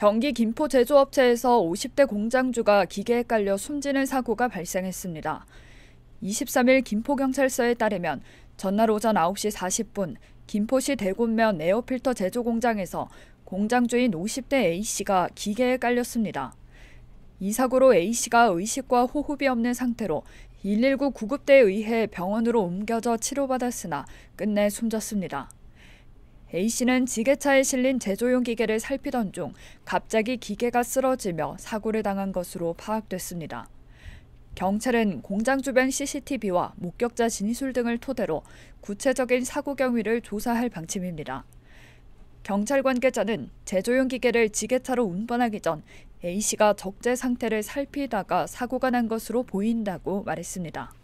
경기 김포 제조업체에서 50대 공장주가 기계에 깔려 숨지는 사고가 발생했습니다. 23일 김포경찰서에 따르면 전날 오전 9시 40분 김포시 대곤면 에어필터 제조 공장에서 공장주인 50대 A씨가 기계에 깔렸습니다. 이 사고로 A씨가 의식과 호흡이 없는 상태로 119 구급대에 의해 병원으로 옮겨져 치료받았으나 끝내 숨졌습니다. A씨는 지게차에 실린 제조용 기계를 살피던 중 갑자기 기계가 쓰러지며 사고를 당한 것으로 파악됐습니다. 경찰은 공장 주변 CCTV와 목격자 진술 등을 토대로 구체적인 사고 경위를 조사할 방침입니다. 경찰 관계자는 제조용 기계를 지게차로 운반하기 전 A씨가 적재 상태를 살피다가 사고가 난 것으로 보인다고 말했습니다.